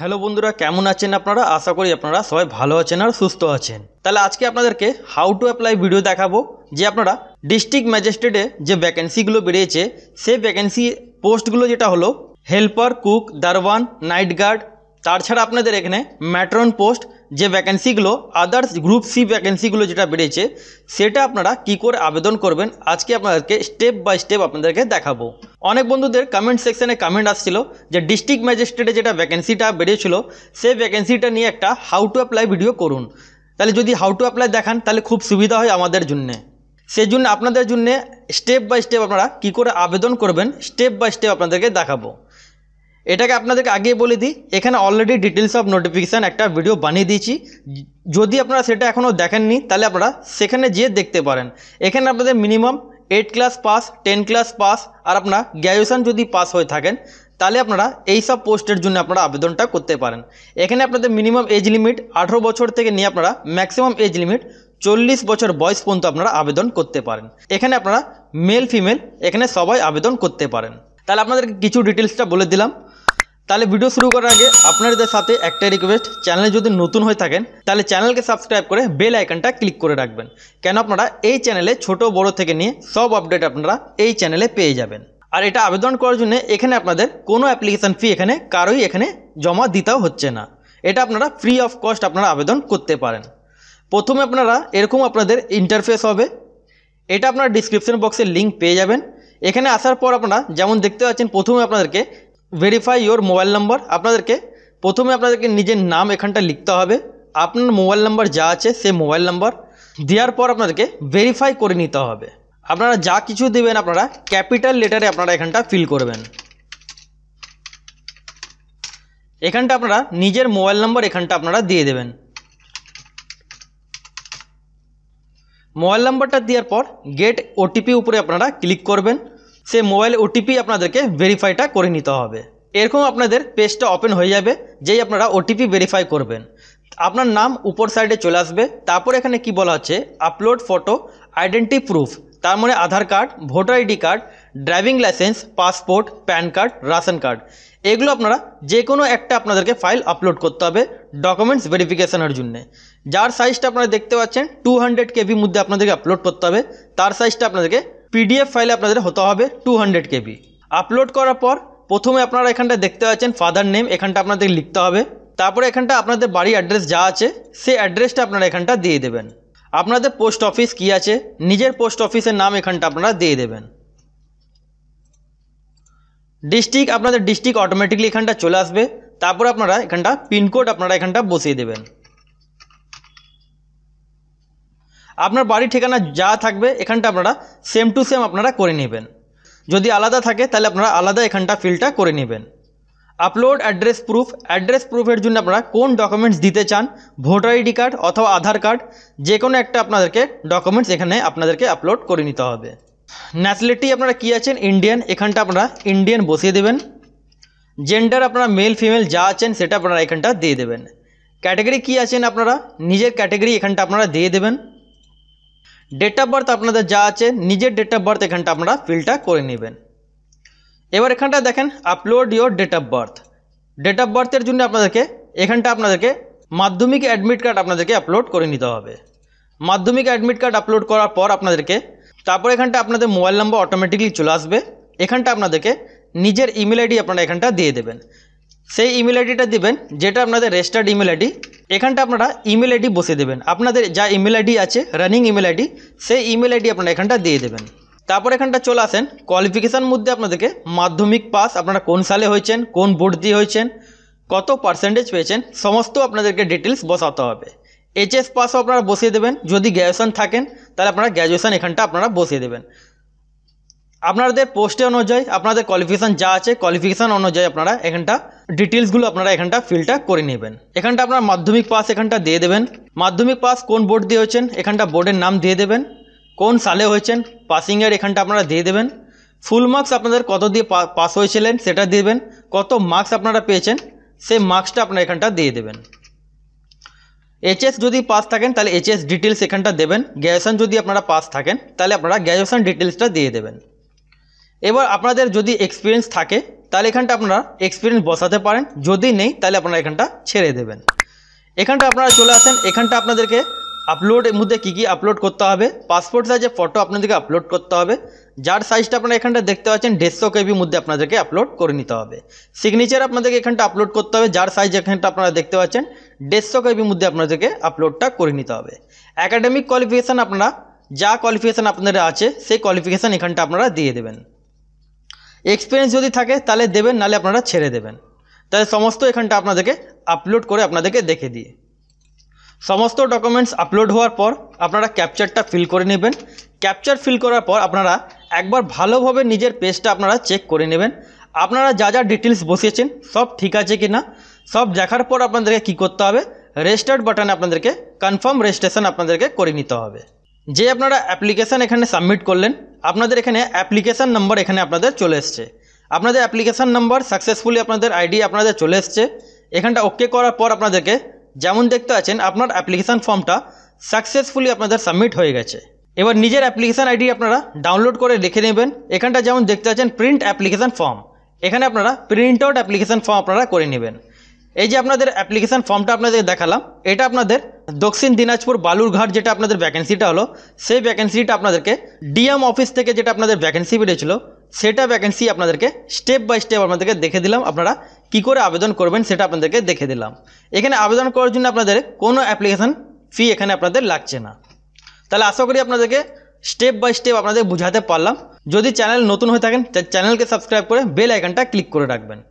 hello বন্ধুরা কেমন আছেন আপনারা আশা করি আপনারা সবাই ভালো আছেন আর সুস্থ আছেন তাহলে আজকে আপনাদেরকে হাউ টু অ্যাপ্লাই ভিডিও দেখাবো যে আপনারা ডিস্ট্রিক্ট ম্যাজিস্ট্রেটে যে ভ্যাকেন্সিগুলো বেরিয়েছে সেই ভ্যাকেন্সি পোস্টগুলো যেটা হলো হেল্পার কুক দারওয়ান নাইট গার্ড তাছাড়া আপনাদের এখানে ম্যাট্রন পোস্ট যে ভ্যাকেন্সিগুলো আদার্স গ্রুপ সি ভ্যাকেন্সিগুলো যেটা বেড়েছে সেটা আপনারা কি করে আবেদন করবেন আজকে আপনাদেরকে স্টেপ বাই স্টেপ আপনাদেরকে দেখাবো অনেক বন্ধুদের কমেন্ট সেকশনে কমেন্ট আসছিল যে ডিস্ট্রিক্ট ম্যাজিস্ট্রেটে যেটা ভ্যাকেন্সিটা বেড়েছিল সেই ভ্যাকেন্সিটা নিয়ে একটা হাউ টু অ্যাপ্লাই ভিডিও করুন তাহলে যদি হাউ টু অ্যাপ্লাই দেখান তাহলে খুব সুবিধা হয় আমাদের জন্যে সেই জন্য আপনাদের জন্যে স্টেপ বাই স্টেপ আপনারা কী করে আবেদন করবেন স্টেপ বাই স্টেপ আপনাদেরকে দেখাবো এটাকে আপনাদেরকে আগেই বলে দিই এখানে অলরেডি ডিটেলস অফ নোটিফিকেশান একটা ভিডিও বানিয়ে দিয়েছি যদি আপনারা সেটা এখনও দেখেননি তাহলে আপনারা সেখানে যেয়ে দেখতে পারেন এখানে আপনাদের minimum eight class pass ten class pass আর আপনার গ্র্যাজুয়েশান যদি পাস হয়ে থাকেন তাহলে আপনারা এই সব পোস্টের জন্য আপনারা আবেদনটা করতে পারেন এখানে আপনাদের মিনিমাম এজ লিমিট আঠেরো বছর থেকে নিয়ে আপনারা ম্যাক্সিমাম এজ লিমিট চল্লিশ বছর বয়স পর্যন্ত আপনারা আবেদন করতে পারেন এখানে আপনারা মেল ফিমেল এখানে সবাই আবেদন করতে পারেন তাহলে আপনাদেরকে কিছু ডিটেলসটা বলে দিলাম তাহলে ভিডিও শুরু করার আগে আপনাদের সাথে একটা রিকোয়েস্ট চ্যানেলে যদি নতুন হয়ে থাকেন তাহলে চ্যানেলকে সাবস্ক্রাইব করে বেল আইকনটা ক্লিক করে রাখবেন কেন আপনারা এই চ্যানেলে ছোট বড় থেকে নিয়ে সব আপডেট আপনারা এই চ্যানেলে পেয়ে যাবেন আর এটা আবেদন করার জন্য এখানে আপনাদের কোনো অ্যাপ্লিকেশান ফি এখানে কারোই এখানে জমা দিতেও হচ্ছে না এটা আপনারা ফ্রি অফ কস্ট আপনারা আবেদন করতে পারেন প্রথমে আপনারা এরকম আপনাদের ইন্টারফেস হবে এটা আপনারা ডিসক্রিপশন বক্সের লিঙ্ক পেয়ে যাবেন এখানে আসার পর আপনারা যেমন দেখতে পাচ্ছেন প্রথমে আপনাদেরকে ভেরিফাই ইয়োর মোবাইল নাম্বার আপনাদেরকে প্রথমে আপনাদেরকে নিজের নাম এখানটা লিখতে হবে আপনার মোবাইল নাম্বার যা আছে সেই মোবাইল নাম্বার দেওয়ার পর আপনাদেরকে ভেরিফাই করে নিতে হবে আপনারা যা কিছু দেবেন আপনারা ক্যাপিটাল লেটারে আপনারা এখানটা ফিল করবেন এখানটা আপনারা নিজের মোবাইল নাম্বার এখানটা আপনারা দিয়ে দেবেন মোবাইল নাম্বারটা দেওয়ার পর গেট ওটিপি উপরে আপনারা ক্লিক করবেন সে মোবাইল ওটিপি আপনাদেরকে ভেরিফাইটা করে নিতে হবে এরকম আপনাদের পেজটা ওপেন হয়ে যাবে যেই আপনারা ওটিপি ভেরিফাই করবেন আপনার নাম উপর সাইডে চলে আসবে তারপর এখানে কি বলা হচ্ছে আপলোড ফটো আইডেন্টি প্রুফ তার মানে Aadhaar card voter ID card driving licence passport PAN card ration card এগুলো আপনারা যে কোনো একটা আপনাদেরকে ফাইল আপলোড করতে হবে ডকুমেন্টস ভেরিফিকেশানের জন্যে যার সাইজটা আপনারা দেখতে পাচ্ছেন টু হান্ড্রেড কেবির মধ্যে আপনাদেরকে আপলোড করতে হবে তার সাইজটা আপনাদেরকে পিডিএফ ফাইলে আপনাদের হতে হবে টু হান্ড্রেড কেবি আপলোড করার পর প্রথমে আপনারা এখানটা দেখতে পাচ্ছেন ফাদার নেম এখানটা আপনাদের লিখতে হবে তারপরে এখানটা আপনাদের বাড়ি অ্যাড্রেস যা আছে সেই অ্যাড্রেসটা আপনারা এখানটা দিয়ে দেবেন আপনাদের পোস্ট অফিস কি আছে নিজের পোস্ট অফিসের নাম এখানটা আপনারা দিয়ে দেবেন ডিস্ট্রিক্ট আপনাদের ডিস্ট্রিক্ট অটোমেটিকলি এখানটা চলে আসবে তারপর আপনারা এখানটা পিনকোড আপনারা এখানটা বসিয়ে দেবেন আপনার বাড়ির ঠিকানা যা থাকবে এখানটা আপনারা সেম টু সেম আপনারা করে নেবেন যদি আলাদা থাকে তাহলে আপনারা আলাদা এখানটা ফিলটা করে নেবেন আপলোড অ্যাড্রেস প্রুফ অ্যাড্রেস প্রুফের জন্য আপনারা কোন ডকুমেন্টস দিতে চান ভোটার আইডি কার্ড অথবা আধার কার্ড যে কোনো একটা আপনাদেরকে ডকুমেন্টস এখানে আপনাদেরকে আপলোড করে নিতে হবে ন্যাশনালিটি আপনারা কী আছেন ইন্ডিয়ান এখানটা আপনারা ইন্ডিয়ান বসিয়ে দেবেন জেন্ডার আপনারা মেল ফিমেল যা আছেন সেটা আপনারা এখানটা দিয়ে দেবেন ক্যাটাগরি কী আছেন আপনারা নিজের ক্যাটাগরি এখানটা আপনারা দিয়ে দেবেন ডেট অফ বার্থ আপনাদের যা আছে নিজের ডেট অফ বার্থ এখানটা আপনারা ফিলটা করে নেবেন এবার এখানটা দেখেন upload your date of birth date of বার্থের জন্য আপনাদেরকে এখানটা আপনাদেরকে মাধ্যমিক অ্যাডমিট কার্ড আপনাদেরকে আপলোড করে নিতে হবে মাধ্যমিক অ্যাডমিট কার্ড আপলোড করার পর আপনাদেরকে তারপর এখানটা আপনাদের মোবাইল নম্বর অটোমেটিকলি চলে আসবে এখানটা আপনাদেরকে নিজের ইমেল আইডি আপনারা এখানটা দিয়ে দেবেন সেই ইমেল আইডিটা দেবেন যেটা আপনাদের রেজিস্টার্ড ইমেল আইডি এখানটা আপনারা ইমেল আইডি বসে দেবেন আপনাদের যা ইমেল আইডি আছে রানিং ইমেল আইডি সেই ইমেল আইডি আপনারা এখানটা দিয়ে দেবেন তারপর এখানটা চলে আসেন কোয়ালিফিকেশান মধ্যে আপনাদেরকে মাধ্যমিক পাস আপনারা কোন সালে হয়েছেন কোন বোর্ড দিয়ে হয়েছেন কত পার্সেন্টেজ পেয়েছেন সমস্ত আপনাদেরকে ডিটেলস বসাতে হবে এইচএস পাসও আপনারা বসিয়ে দেবেন যদি গ্র্যাজুয়েশন থাকেন তাহলে আপনারা গ্র্যাজুয়েশান এখানটা আপনারা বসিয়ে দেবেন আপনাদের পোস্টে অনুযায়ী আপনাদের কোয়ালিফিকেশান যা আছে কোয়ালিফিকেশান অনুযায়ী আপনারা এখানটা ডিটেলসগুলো আপনারা এখানটা ফিলটা করে নেবেন এখানটা আপনার মাধ্যমিক পাস এখানটা দিয়ে দেবেন মাধ্যমিক পাস কোন বোর্ড দিয়ে হয়েছেন এখানটা বোর্ডের নাম দিয়ে দেবেন কোন সালে হয়েছেন পাসিংয়ের এখানটা আপনারা দিয়ে দেবেন ফুল মার্কস আপনাদের কত দিয়ে পাস হয়েছিলেন সেটা দেবেন কত মার্কস আপনারা পেয়েছেন সেই মার্কসটা আপনারা এখানটা দিয়ে দেবেন এইচএস যদি পাস থাকেন তাহলে এইচএস ডিটেলস এখানটা দেবেন গ্র্যাজুয়েশন যদি আপনারা পাস থাকেন তাহলে আপনারা গ্র্যাজুয়েশন ডিটেলসটা দিয়ে দেবেন এবার আপনাদের যদি এক্সপিরিয়েন্স থাকে তাহলে এখানটা আপনারা এক্সপিরিয়েন্স বসাতে পারেন যদি নেই তাহলে আপনারা এখানটা ছেড়ে দেবেন এখানটা আপনারা চলে আসেন এখানটা আপনাদেরকে আপলোডের মধ্যে কি কি আপলোড করতে হবে পাসপোর্ট সাইজে ফটো আপনাদেরকে আপলোড করতে হবে যার সাইজটা আপনারা এখানটা দেখতে পাচ্ছেন দেড়শো কেবির মধ্যে আপনাদেরকে আপলোড করে নিতে হবে সিগনেচার আপনাদেরকে এখানটা আপলোড করতে হবে যার সাইজ এখানটা আপনারা দেখতে পাচ্ছেন দেড়শো কেবির মধ্যে আপনাদেরকে আপলোডটা করে নিতে হবে অ্যাকাডেমিক কোয়ালিফিকেশান আপনারা যা কোয়ালিফিকেশান আপনাদের আছে সেই কোয়ালিফিকেশান এখানটা আপনারা দিয়ে দেবেন এক্সপিরিয়েন্স যদি থাকে তাহলে দেবেন নালে আপনারা ছেড়ে দেবেন তাহলে সমস্ত এখানটা আপনাদেরকে আপলোড করে আপনাদেরকে দেখে দিয়ে সমস্ত ডকুমেন্টস আপলোড হওয়ার পর আপনারা ক্যাপচারটা ফিল করে নেবেন ক্যাপচার ফিল করার পর আপনারা একবার ভালোভাবে নিজের পেজটা আপনারা চেক করে নেবেন আপনারা যা যা ডিটেলস বসিয়েছেন সব ঠিক আছে কি না সব দেখার পর আপনাদেরকে কি করতে হবে রেজিস্টার্ড বাটনে আপনাদেরকে কনফার্ম রেজিস্ট্রেশন আপনাদেরকে করে নিতে হবে যে আপনারা অ্যাপ্লিকেশান এখানে সাবমিট করলেন আপনাদের এখানে অ্যাপ্লিকেশান নম্বর এখানে আপনাদের চলে এসছে আপনাদের অ্যাপ্লিকেশান নাম্বার সাকসেসফুলি আপনাদের আইডি আপনাদের চলে এসছে এখানটা ওকে করার পর আপনাদেরকে যেমন দেখতে আছেন আপনার অ্যাপ্লিকেশান ফর্মটা সাকসেসফুলি আপনাদের সাবমিট হয়ে গেছে এবার নিজের অ্যাপ্লিকেশান আইডি আপনারা ডাউনলোড করে লিখে নেবেন এখানটা যেমন দেখতে আছেন প্রিন্ট অ্যাপ্লিকেশান ফর্ম এখানে আপনারা প্রিন্ট আউট অ্যাপ্লিকেশান ফর্ম আপনারা করে নেবেন এই যে আপনাদের অ্যাপ্লিকেশান ফর্মটা আপনাদের দেখালাম এটা আপনাদের দক্ষিণ দিনাজপুর বালুরঘাট যেটা আপনাদের ভ্যাকেন্সিটা হলো সেই ভ্যাকেন্সিটা আপনাদেরকে ডিএম অফিস থেকে যেটা আপনাদের ভ্যাকেন্সি বেরিয়েছিল সেটা ভ্যাকেন্সি আপনাদেরকে স্টেপ বাই স্টেপ আপনাদেরকে দেখে দিলাম আপনারা কি করে আবেদন করবেন সেটা আপনাদেরকে দেখে দিলাম এখানে আবেদন করার জন্য আপনাদের কোনো অ্যাপ্লিকেশান ফি এখানে আপনাদের লাগছে না তাহলে আশা করি আপনাদেরকে স্টেপ বাই স্টেপ আপনাদের বুঝাতে পারলাম যদি চ্যানেল নতুন হয়ে থাকেন চ্যানেলকে সাবস্ক্রাইব করে বেল আইকনটা ক্লিক করে রাখবেন